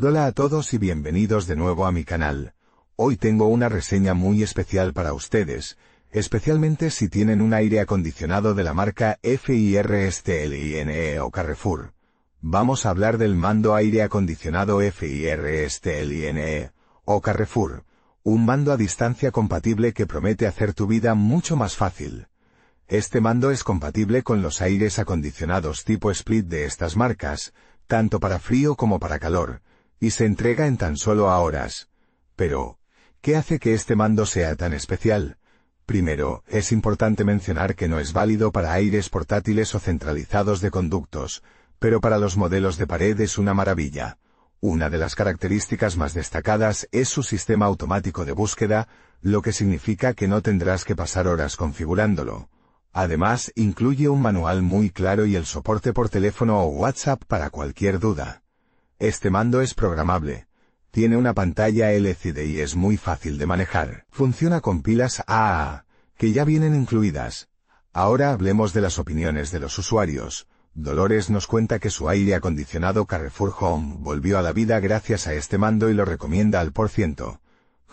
Hola a todos y bienvenidos de nuevo a mi canal. Hoy tengo una reseña muy especial para ustedes, especialmente si tienen un aire acondicionado de la marca FIRSTLINE o Carrefour. Vamos a hablar del mando aire acondicionado FIRSTLINE o Carrefour, un mando a distancia compatible que promete hacer tu vida mucho más fácil. Este mando es compatible con los aires acondicionados tipo split de estas marcas, tanto para frío como para calor, y se entrega en tan solo a horas. Pero, ¿qué hace que este mando sea tan especial? Primero, es importante mencionar que no es válido para aires portátiles o centralizados de conductos, pero para los modelos de pared es una maravilla. Una de las características más destacadas es su sistema automático de búsqueda, lo que significa que no tendrás que pasar horas configurándolo. Además, incluye un manual muy claro y el soporte por teléfono o WhatsApp para cualquier duda. Este mando es programable. Tiene una pantalla LCD y es muy fácil de manejar. Funciona con pilas AA, que ya vienen incluidas. Ahora hablemos de las opiniones de los usuarios. Dolores nos cuenta que su aire acondicionado Carrefour Home volvió a la vida gracias a este mando y lo recomienda al por ciento.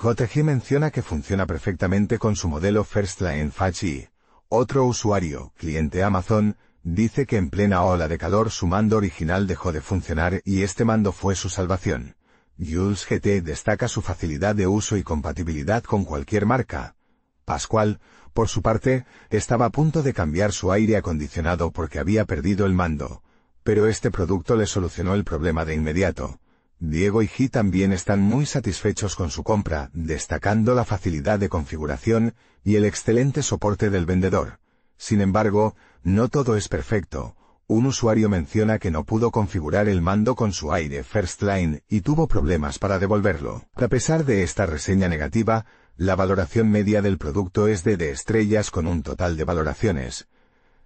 JG menciona que funciona perfectamente con su modelo Firstline Fachi. Otro usuario, cliente Amazon, Dice que en plena ola de calor su mando original dejó de funcionar y este mando fue su salvación. Jules GT destaca su facilidad de uso y compatibilidad con cualquier marca. Pascual, por su parte, estaba a punto de cambiar su aire acondicionado porque había perdido el mando, pero este producto le solucionó el problema de inmediato. Diego y G también están muy satisfechos con su compra, destacando la facilidad de configuración y el excelente soporte del vendedor. Sin embargo, no todo es perfecto. Un usuario menciona que no pudo configurar el mando con su aire First Line y tuvo problemas para devolverlo. A pesar de esta reseña negativa, la valoración media del producto es de de estrellas con un total de valoraciones.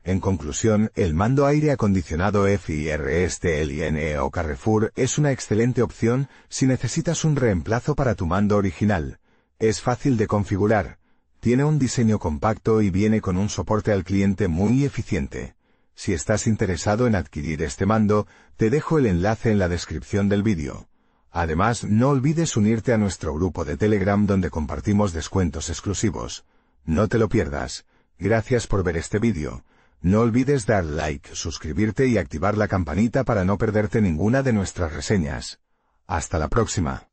En conclusión, el mando aire acondicionado FIRSTLINE e o Carrefour es una excelente opción si necesitas un reemplazo para tu mando original. Es fácil de configurar tiene un diseño compacto y viene con un soporte al cliente muy eficiente. Si estás interesado en adquirir este mando, te dejo el enlace en la descripción del vídeo. Además, no olvides unirte a nuestro grupo de Telegram donde compartimos descuentos exclusivos. No te lo pierdas. Gracias por ver este vídeo. No olvides dar like, suscribirte y activar la campanita para no perderte ninguna de nuestras reseñas. Hasta la próxima.